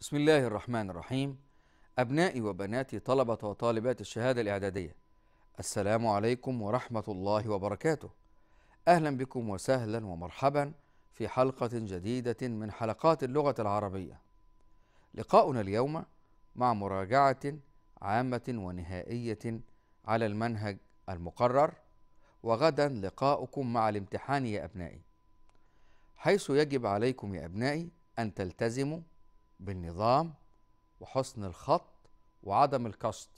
بسم الله الرحمن الرحيم أبنائي وبناتي طلبة وطالبات الشهادة الإعدادية السلام عليكم ورحمة الله وبركاته أهلا بكم وسهلا ومرحبا في حلقة جديدة من حلقات اللغة العربية لقاؤنا اليوم مع مراجعة عامة ونهائية على المنهج المقرر وغدا لقاؤكم مع الامتحان يا أبنائي حيث يجب عليكم يا أبنائي أن تلتزموا بالنظام وحسن الخط وعدم القصد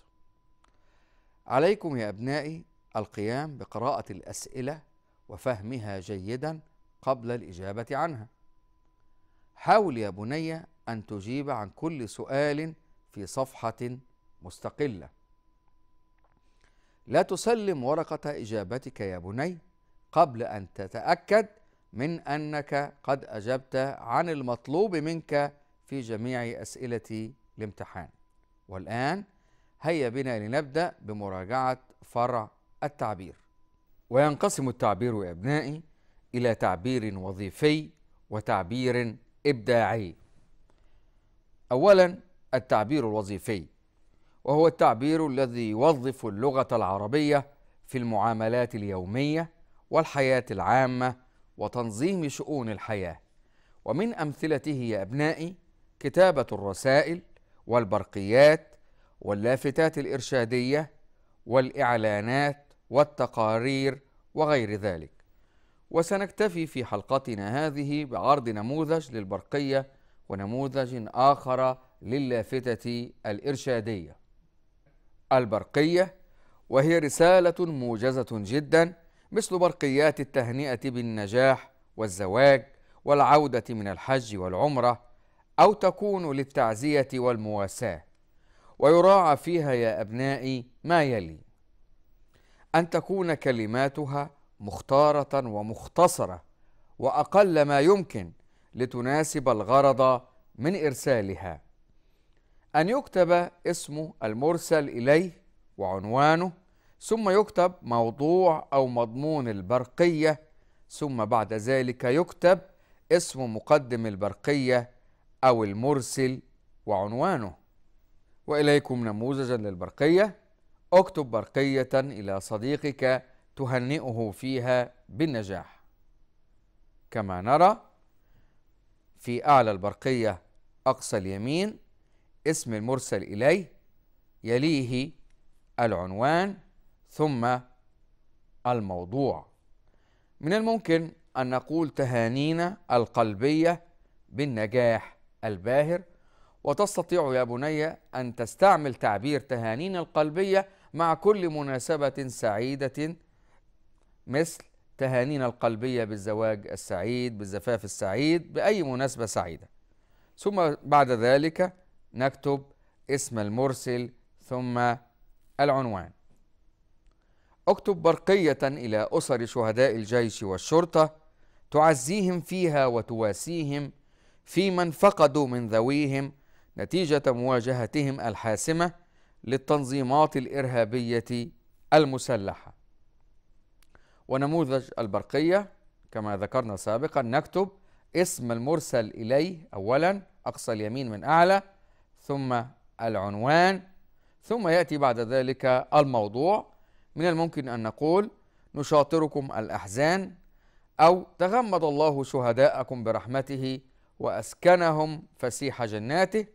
عليكم يا ابنائي القيام بقراءه الاسئله وفهمها جيدا قبل الاجابه عنها حاول يا بني ان تجيب عن كل سؤال في صفحه مستقله لا تسلم ورقه اجابتك يا بني قبل ان تتاكد من انك قد اجبت عن المطلوب منك في جميع أسئلة الامتحان والآن هيا بنا لنبدأ بمراجعة فرع التعبير وينقسم التعبير يا أبنائي إلى تعبير وظيفي وتعبير إبداعي أولا التعبير الوظيفي وهو التعبير الذي يوظف اللغة العربية في المعاملات اليومية والحياة العامة وتنظيم شؤون الحياة ومن أمثلته يا أبنائي كتابة الرسائل والبرقيات واللافتات الإرشادية والإعلانات والتقارير وغير ذلك وسنكتفي في حلقتنا هذه بعرض نموذج للبرقية ونموذج آخر للافتة الإرشادية البرقية وهي رسالة موجزة جدا مثل برقيات التهنئة بالنجاح والزواج والعودة من الحج والعمرة أو تكون للتعزية والمواساة ويراعى فيها يا أبنائي ما يلي أن تكون كلماتها مختارة ومختصرة وأقل ما يمكن لتناسب الغرض من إرسالها أن يكتب اسم المرسل إليه وعنوانه ثم يكتب موضوع أو مضمون البرقية ثم بعد ذلك يكتب اسم مقدم البرقية أو المرسل وعنوانه وإليكم نموذجا للبرقية اكتب برقية إلى صديقك تهنئه فيها بالنجاح كما نرى في أعلى البرقية أقصى اليمين اسم المرسل إليه يليه العنوان ثم الموضوع من الممكن أن نقول تهانينا القلبية بالنجاح الباهر وتستطيع يا بني أن تستعمل تعبير تهانينا القلبية مع كل مناسبة سعيدة مثل تهانينا القلبية بالزواج السعيد بالزفاف السعيد بأي مناسبة سعيدة ثم بعد ذلك نكتب اسم المرسل ثم العنوان اكتب برقية إلى أسر شهداء الجيش والشرطة تعزيهم فيها وتواسيهم في من فقدوا من ذويهم نتيجة مواجهتهم الحاسمة للتنظيمات الإرهابية المسلحة ونموذج البرقية كما ذكرنا سابقا نكتب اسم المرسل إليه أولا أقصى اليمين من أعلى ثم العنوان ثم يأتي بعد ذلك الموضوع من الممكن أن نقول نشاطركم الأحزان أو تغمد الله شهداءكم برحمته وأسكنهم فسيح جناته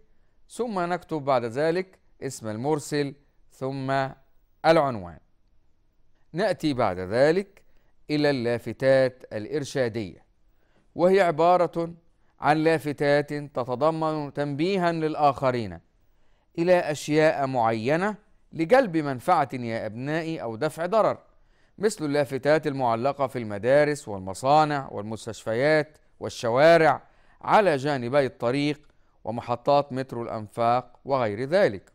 ثم نكتب بعد ذلك اسم المرسل ثم العنوان نأتي بعد ذلك إلى اللافتات الإرشادية وهي عبارة عن لافتات تتضمن تنبيها للآخرين إلى أشياء معينة لجلب منفعة يا أبنائي أو دفع ضرر مثل اللافتات المعلقة في المدارس والمصانع والمستشفيات والشوارع على جانبي الطريق ومحطات مترو الأنفاق وغير ذلك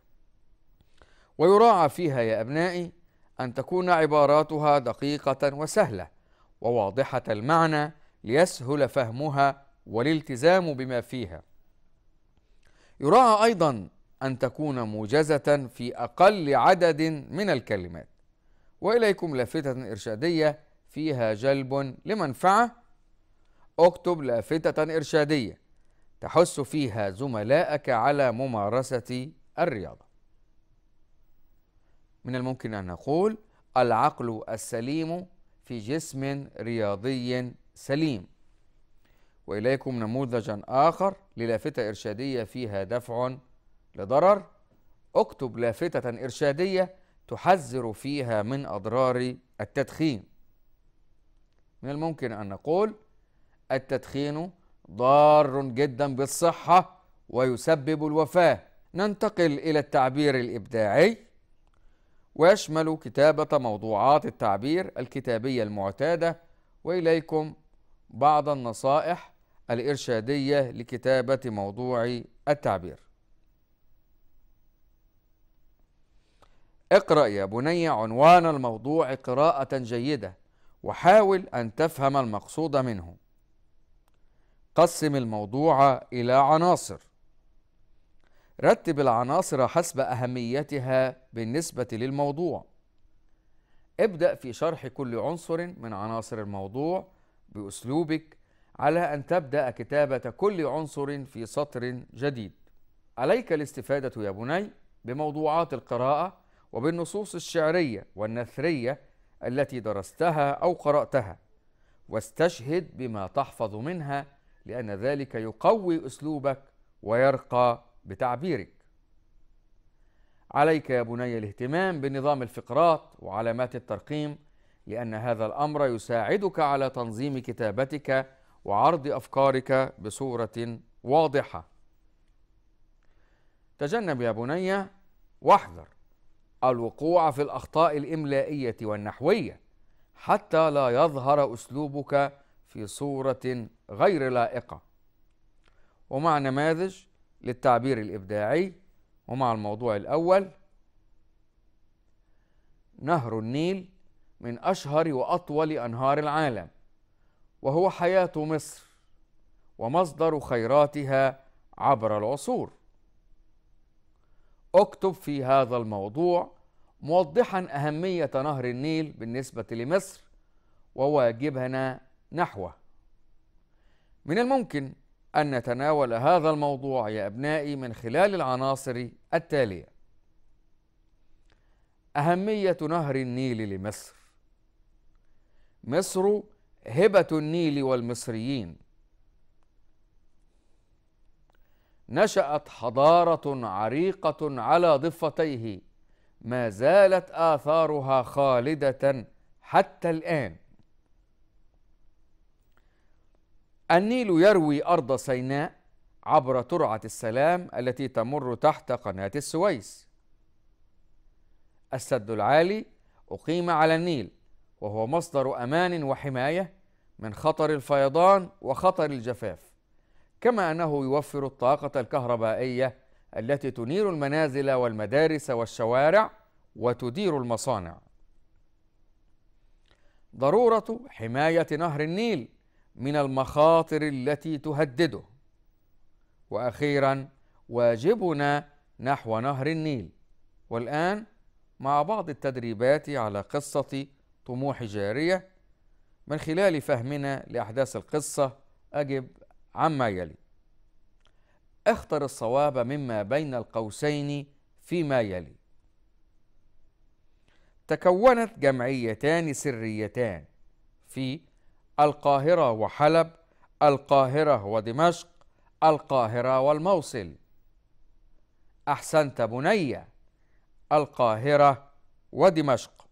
ويراعى فيها يا أبنائي أن تكون عباراتها دقيقة وسهلة وواضحة المعنى ليسهل فهمها والالتزام بما فيها يراعى أيضا أن تكون موجزة في أقل عدد من الكلمات وإليكم لافتة إرشادية فيها جلب لمنفعة اكتب لافتة إرشادية تحث فيها زملائك على ممارسة الرياضة من الممكن أن نقول العقل السليم في جسم رياضي سليم وإليكم نموذجا آخر للافتة إرشادية فيها دفع لضرر اكتب لافتة إرشادية تحذر فيها من أضرار التدخين من الممكن أن نقول التدخين ضار جدا بالصحة ويسبب الوفاة ننتقل إلى التعبير الإبداعي ويشمل كتابة موضوعات التعبير الكتابية المعتادة وإليكم بعض النصائح الإرشادية لكتابة موضوع التعبير اقرأ يا بني عنوان الموضوع قراءة جيدة وحاول أن تفهم المقصود منه قسم الموضوع إلى عناصر رتب العناصر حسب أهميتها بالنسبة للموضوع ابدأ في شرح كل عنصر من عناصر الموضوع بأسلوبك على أن تبدأ كتابة كل عنصر في سطر جديد عليك الاستفادة يا بني بموضوعات القراءة وبالنصوص الشعرية والنثرية التي درستها أو قرأتها واستشهد بما تحفظ منها لأن ذلك يقوي أسلوبك ويرقى بتعبيرك عليك يا بني الاهتمام بنظام الفقرات وعلامات الترقيم لأن هذا الأمر يساعدك على تنظيم كتابتك وعرض أفكارك بصورة واضحة. تجنب يا بني واحذر الوقوع في الأخطاء الإملائية والنحوية حتى لا يظهر أسلوبك في صورة غير لائقة ومع نماذج للتعبير الإبداعي ومع الموضوع الأول نهر النيل من أشهر وأطول أنهار العالم وهو حياة مصر ومصدر خيراتها عبر العصور اكتب في هذا الموضوع موضحا أهمية نهر النيل بالنسبة لمصر وواجبنا نحوه من الممكن أن نتناول هذا الموضوع يا أبنائي من خلال العناصر التالية أهمية نهر النيل لمصر مصر هبة النيل والمصريين نشأت حضارة عريقة على ضفتيه ما زالت آثارها خالدة حتى الآن النيل يروي أرض سيناء عبر ترعة السلام التي تمر تحت قناة السويس السد العالي أقيم على النيل وهو مصدر أمان وحماية من خطر الفيضان وخطر الجفاف كما أنه يوفر الطاقة الكهربائية التي تنير المنازل والمدارس والشوارع وتدير المصانع ضرورة حماية نهر النيل من المخاطر التي تهدده واخيرا واجبنا نحو نهر النيل والان مع بعض التدريبات على قصه طموح جاريه من خلال فهمنا لاحداث القصه اجب عما يلي اختر الصواب مما بين القوسين فيما يلي تكونت جمعيتان سريتان في القاهرة وحلب القاهرة ودمشق القاهرة والموصل أحسنت بني القاهرة ودمشق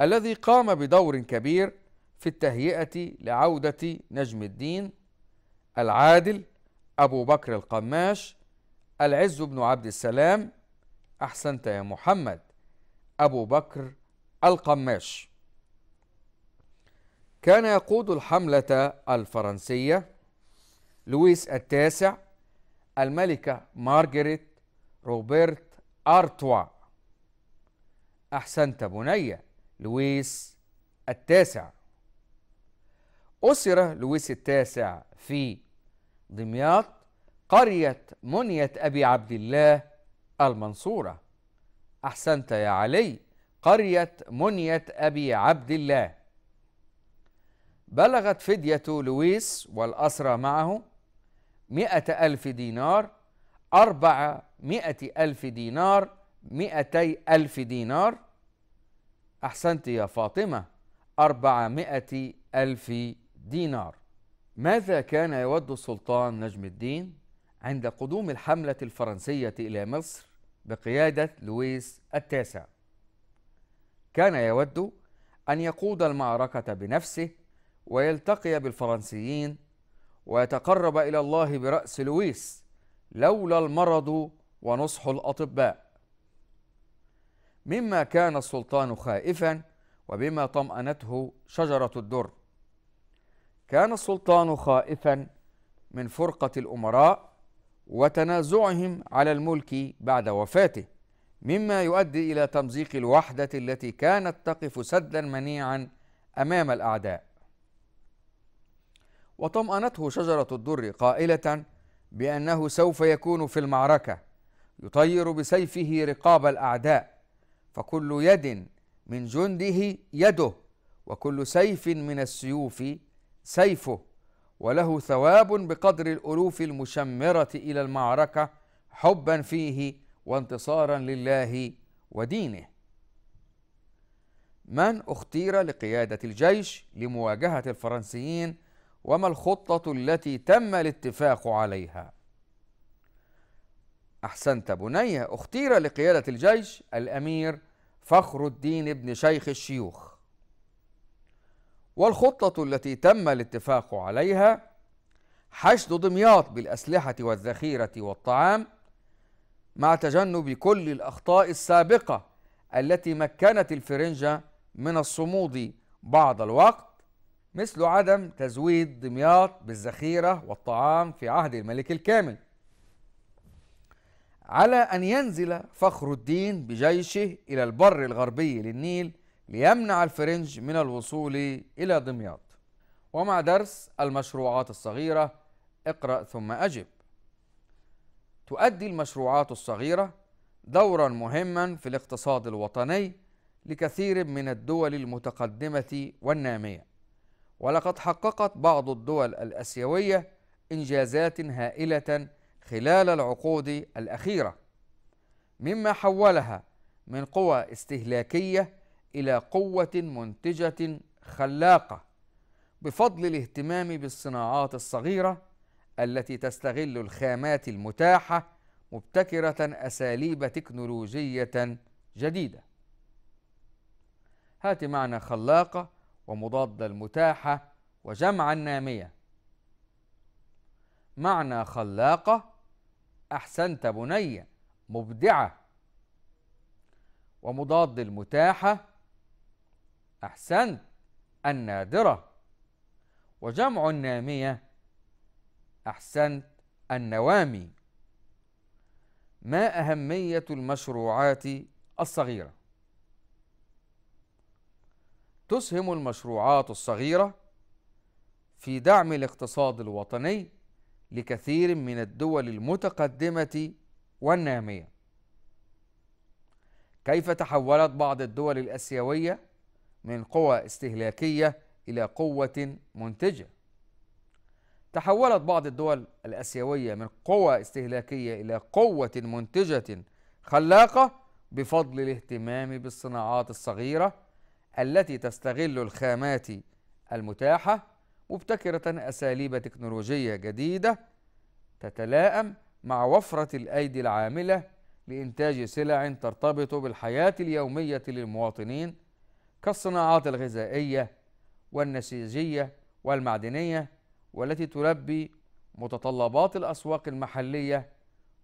الذي قام بدور كبير في التهيئة لعودة نجم الدين العادل أبو بكر القماش العز بن عبد السلام أحسنت يا محمد أبو بكر القماش كان يقود الحملة الفرنسية لويس التاسع الملكة مارجريت روبرت أرتوا أحسنت بني لويس التاسع أسر لويس التاسع في دمياط قرية منية أبي عبد الله المنصورة أحسنت يا علي قرية منية أبي عبد الله بلغت فدية لويس والأسرى معه مئة ألف دينار مئة ألف دينار مئتي ألف دينار أحسنت يا فاطمة أربعمائة ألف دينار ماذا كان يود السلطان نجم الدين عند قدوم الحملة الفرنسية إلى مصر بقيادة لويس التاسع كان يود أن يقود المعركة بنفسه ويلتقي بالفرنسيين ويتقرب إلى الله برأس لويس لولا المرض ونصح الأطباء مما كان السلطان خائفا وبما طمأنته شجرة الدر كان السلطان خائفا من فرقة الأمراء وتنازعهم على الملك بعد وفاته مما يؤدي إلى تمزيق الوحدة التي كانت تقف سدا منيعا أمام الأعداء وطمأنته شجرة الدر قائلة بأنه سوف يكون في المعركة يطير بسيفه رقاب الأعداء فكل يد من جنده يده وكل سيف من السيوف سيفه وله ثواب بقدر الألوف المشمرة إلى المعركة حبا فيه وانتصارا لله ودينه من اختير لقيادة الجيش لمواجهة الفرنسيين وما الخطة التي تم الاتفاق عليها أحسنت بنية اختير لقيادة الجيش الأمير فخر الدين ابن شيخ الشيوخ والخطة التي تم الاتفاق عليها حشد دمياط بالأسلحة والذخيرة والطعام مع تجنب كل الأخطاء السابقة التي مكنت الفرنجة من الصمود بعض الوقت مثل عدم تزويد دمياط بالذخيرة والطعام في عهد الملك الكامل على أن ينزل فخر الدين بجيشه إلى البر الغربي للنيل ليمنع الفرنج من الوصول إلى دمياط ومع درس المشروعات الصغيرة اقرأ ثم أجب تؤدي المشروعات الصغيرة دورا مهما في الاقتصاد الوطني لكثير من الدول المتقدمة والنامية ولقد حققت بعض الدول الاسيويه انجازات هائله خلال العقود الاخيره مما حولها من قوى استهلاكيه الى قوه منتجه خلاقه بفضل الاهتمام بالصناعات الصغيره التي تستغل الخامات المتاحه مبتكره اساليب تكنولوجيه جديده هات معنى خلاقه ومضاد المتاحة وجمع النامية معنى خلاقة أحسنت بنية مبدعة ومضاد المتاحة أحسنت النادرة وجمع النامية أحسنت النوامي ما أهمية المشروعات الصغيرة تسهم المشروعات الصغيرة في دعم الاقتصاد الوطني لكثير من الدول المتقدمة والنامية. كيف تحولت بعض الدول الآسيوية من قوى استهلاكية إلى قوة منتجة؟ تحولت بعض الدول الآسيوية من قوى استهلاكية إلى قوة منتجة خلاقة بفضل الاهتمام بالصناعات الصغيرة التي تستغل الخامات المتاحة مبتكرة أساليب تكنولوجية جديدة تتلائم مع وفرة الأيدي العاملة لإنتاج سلع ترتبط بالحياة اليومية للمواطنين كالصناعات الغذائية والنسيجية والمعدنية والتي تلبي متطلبات الأسواق المحلية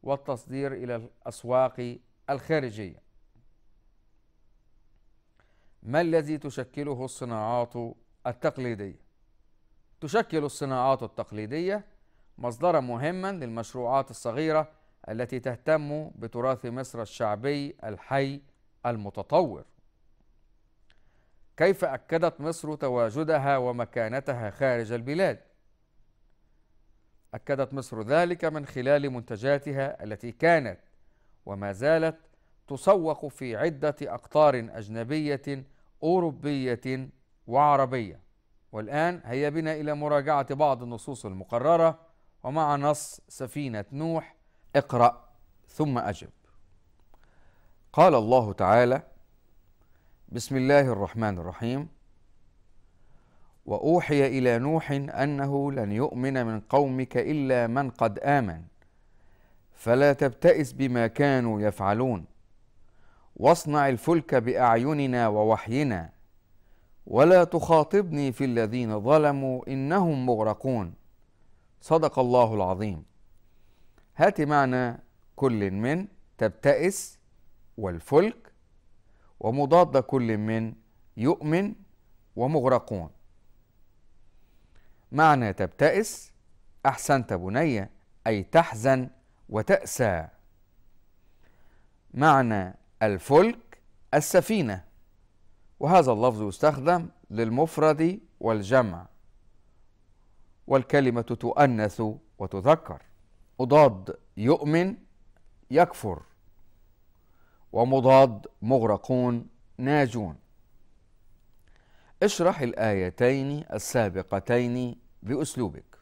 والتصدير إلى الأسواق الخارجية ما الذي تشكله الصناعات التقليدية؟ تشكل الصناعات التقليدية مصدرا مهما للمشروعات الصغيرة التي تهتم بتراث مصر الشعبي الحي المتطور. كيف أكدت مصر تواجدها ومكانتها خارج البلاد؟ أكدت مصر ذلك من خلال منتجاتها التي كانت وما زالت تسوق في عدة أقطار أجنبية أوروبية وعربية والآن هيا بنا إلى مراجعة بعض النصوص المقررة ومع نص سفينة نوح اقرأ ثم أجب قال الله تعالى بسم الله الرحمن الرحيم واوحي الى نوح انه لن يؤمن من قومك الا من قد امن فلا تبتئس بما كانوا يفعلون واصنع الفلك باعيننا ووحينا ولا تخاطبني في الذين ظلموا انهم مغرقون صدق الله العظيم هات معنا كل من تبتئس والفلك ومضاد كل من يؤمن ومغرقون معنى تبتئس احسنت بني اي تحزن وتاسى معنى الفلك السفينة وهذا اللفظ يستخدم للمفرد والجمع والكلمة تؤنث وتذكر مضاد يؤمن يكفر ومضاد مغرقون ناجون اشرح الآيتين السابقتين بأسلوبك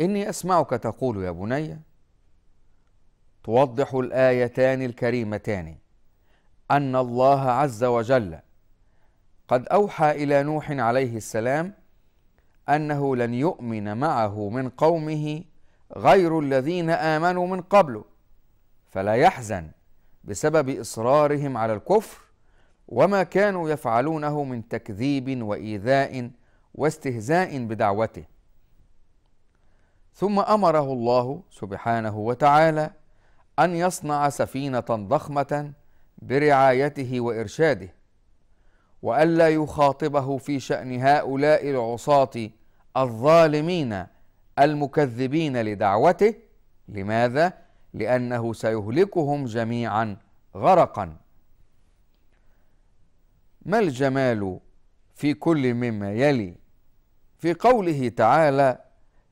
إني أسمعك تقول يا بني توضح الايتان الكريمتان ان الله عز وجل قد اوحى الى نوح عليه السلام انه لن يؤمن معه من قومه غير الذين امنوا من قبله فلا يحزن بسبب اصرارهم على الكفر وما كانوا يفعلونه من تكذيب وايذاء واستهزاء بدعوته ثم امره الله سبحانه وتعالى أن يصنع سفينة ضخمة برعايته وإرشاده وألا يخاطبه في شأن هؤلاء العصاة الظالمين المكذبين لدعوته لماذا؟ لأنه سيهلكهم جميعا غرقا ما الجمال في كل مما يلي في قوله تعالى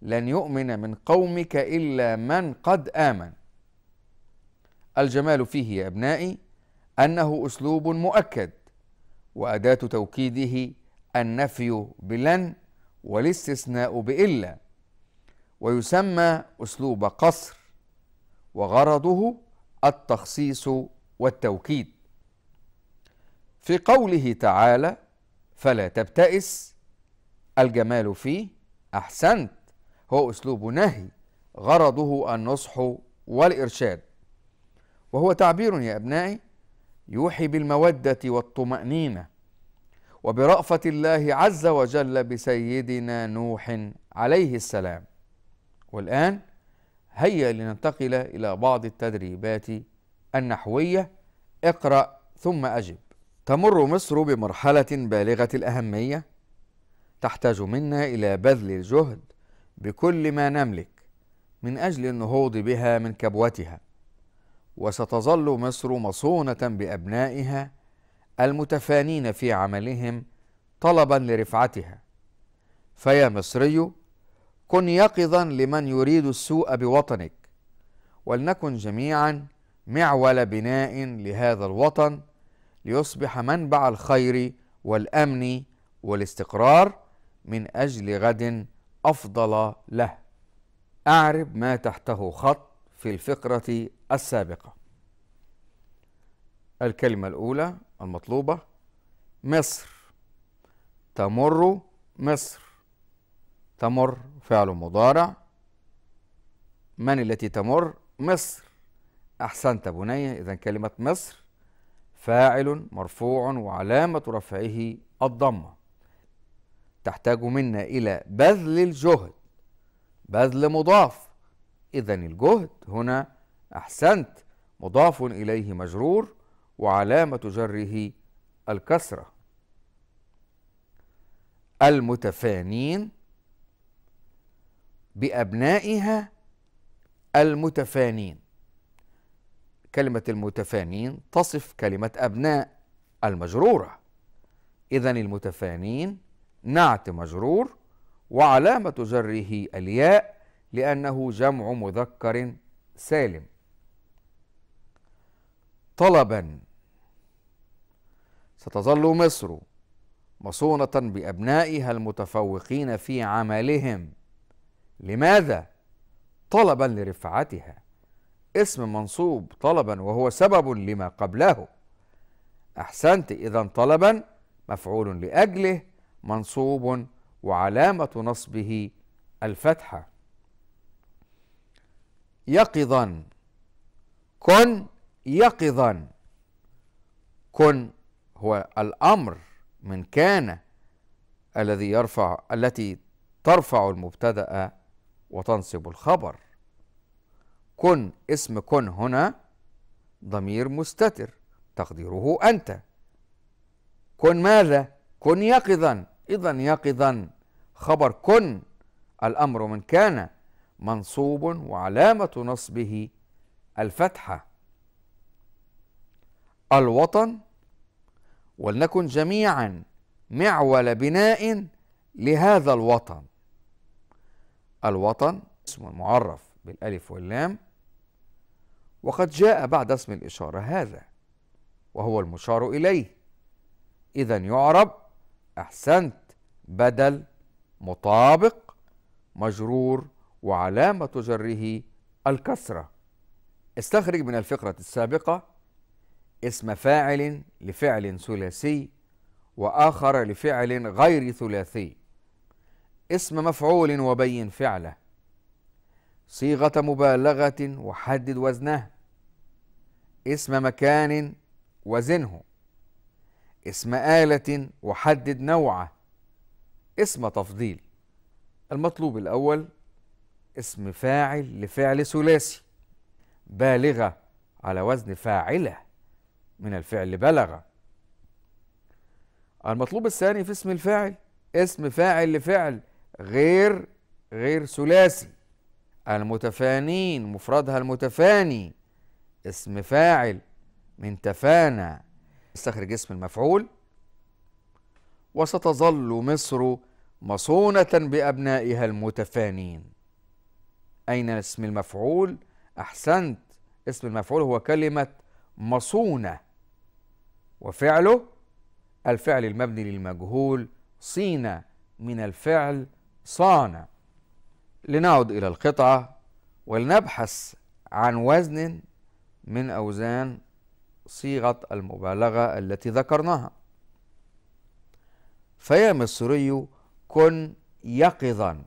لن يؤمن من قومك الا من قد امن الجمال فيه يا ابنائي انه اسلوب مؤكد واداه توكيده النفي بلن والاستثناء بالا ويسمى اسلوب قصر وغرضه التخصيص والتوكيد في قوله تعالى فلا تبتئس الجمال فيه احسنت هو اسلوب نهي غرضه النصح والارشاد وهو تعبير يا أبنائي يوحي بالمودة والطمأنينة وبرأفة الله عز وجل بسيدنا نوح عليه السلام والآن هيا لننتقل إلى بعض التدريبات النحوية اقرأ ثم أجب تمر مصر بمرحلة بالغة الأهمية تحتاج منا إلى بذل الجهد بكل ما نملك من أجل النهوض بها من كبوتها وستظل مصر مصونة بأبنائها المتفانين في عملهم طلبا لرفعتها فيا مصري كن يقظا لمن يريد السوء بوطنك ولنكن جميعا معول بناء لهذا الوطن ليصبح منبع الخير والامن والاستقرار من اجل غد افضل له اعرب ما تحته خط في الفقره السابقة الكلمة الأولى المطلوبة مصر تمر مصر تمر فعل مضارع من التي تمر مصر أحسنت بني إذا كلمة مصر فاعل مرفوع وعلامة رفعه الضمة تحتاج منا إلى بذل الجهد بذل مضاف إذا الجهد هنا أحسنت مضاف إليه مجرور وعلامة جره الكسرة المتفانين بأبنائها المتفانين كلمة المتفانين تصف كلمة أبناء المجرورة إذا المتفانين نعت مجرور وعلامة جره الياء لأنه جمع مذكر سالم طلبا ستظل مصر مصونة بأبنائها المتفوقين في عملهم لماذا؟ طلبا لرفعتها اسم منصوب طلبا وهو سبب لما قبله أحسنت إذا طلبا مفعول لأجله منصوب وعلامة نصبه الفتحة يقظا كن يقظا كن هو الامر من كان الذي يرفع التي ترفع المبتدا وتنصب الخبر كن اسم كن هنا ضمير مستتر تقديره انت كن ماذا كن يقظا اذا يقظا خبر كن الامر من كان منصوب وعلامه نصبه الفتحه الوطن ولنكن جميعا معول بناء لهذا الوطن الوطن اسم معرف بالألف واللام وقد جاء بعد اسم الإشارة هذا وهو المشار إليه إذا يعرب أحسنت بدل مطابق مجرور وعلامة جره الكسرة استخرج من الفقرة السابقة اسم فاعل لفعل ثلاثي واخر لفعل غير ثلاثي اسم مفعول وبين فعله صيغه مبالغه وحدد وزنها اسم مكان وزنه اسم آلة وحدد نوعه اسم تفضيل المطلوب الأول اسم فاعل لفعل ثلاثي بالغة على وزن فاعله من الفعل بلغ المطلوب الثاني في اسم الفاعل اسم فاعل لفعل غير غير ثلاثي المتفانين مفردها المتفاني اسم فاعل من تفانى استخرج اسم المفعول وستظل مصر مصونة بأبنائها المتفانين أين اسم المفعول؟ أحسنت اسم المفعول هو كلمة مصونة وفعله الفعل المبني للمجهول صين من الفعل صان لنعد إلى القطعة ولنبحث عن وزن من أوزان صيغة المبالغة التي ذكرناها فيا مصري كن يقظا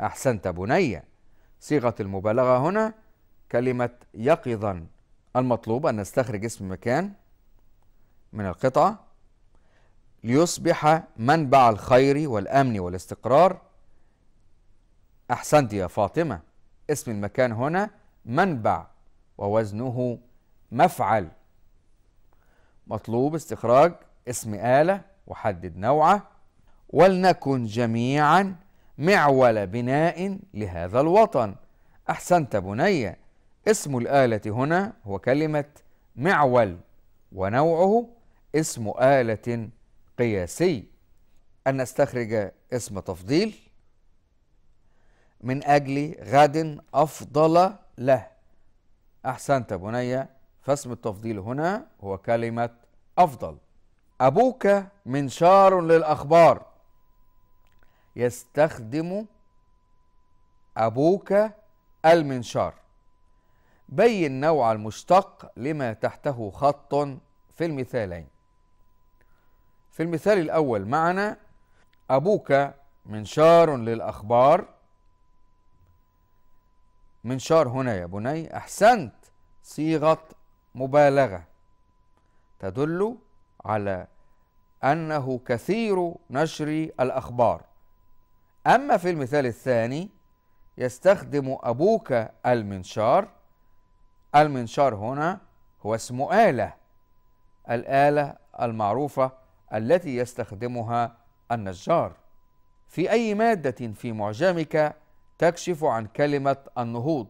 أحسنت بني صيغة المبالغة هنا كلمة يقظا المطلوب أن نستخرج اسم مكان من القطعة ليصبح منبع الخير والأمن والاستقرار أحسنت يا فاطمة اسم المكان هنا منبع ووزنه مفعل مطلوب استخراج اسم آلة وحدد نوعه ولنكن جميعا معول بناء لهذا الوطن أحسنت بني اسم الآلة هنا هو كلمة معول ونوعه اسم آلة قياسي أن نستخرج اسم تفضيل من أجل غد أفضل له أحسنت بني فاسم التفضيل هنا هو كلمة أفضل أبوك منشار للأخبار يستخدم أبوك المنشار بين نوع المشتق لما تحته خط في المثالين في المثال الأول معنا أبوك منشار للأخبار منشار هنا يا بني أحسنت صيغة مبالغة تدل على أنه كثير نشر الأخبار أما في المثال الثاني يستخدم أبوك المنشار المنشار هنا هو اسم آلة الآلة المعروفة التي يستخدمها النجار في أي مادة في معجمك تكشف عن كلمة النهوض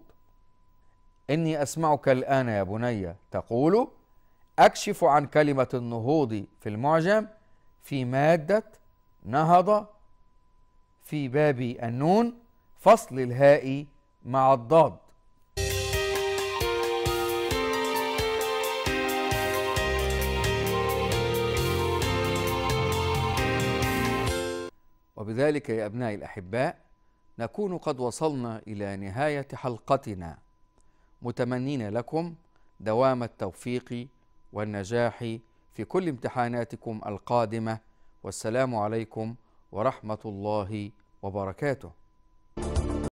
إني أسمعك الآن يا بني تقول أكشف عن كلمة النهوض في المعجم في مادة نهض في باب النون فصل الهاء مع الضاد وبذلك يا أبنائي الأحباء نكون قد وصلنا إلى نهاية حلقتنا متمنين لكم دوام التوفيق والنجاح في كل امتحاناتكم القادمة والسلام عليكم ورحمة الله وبركاته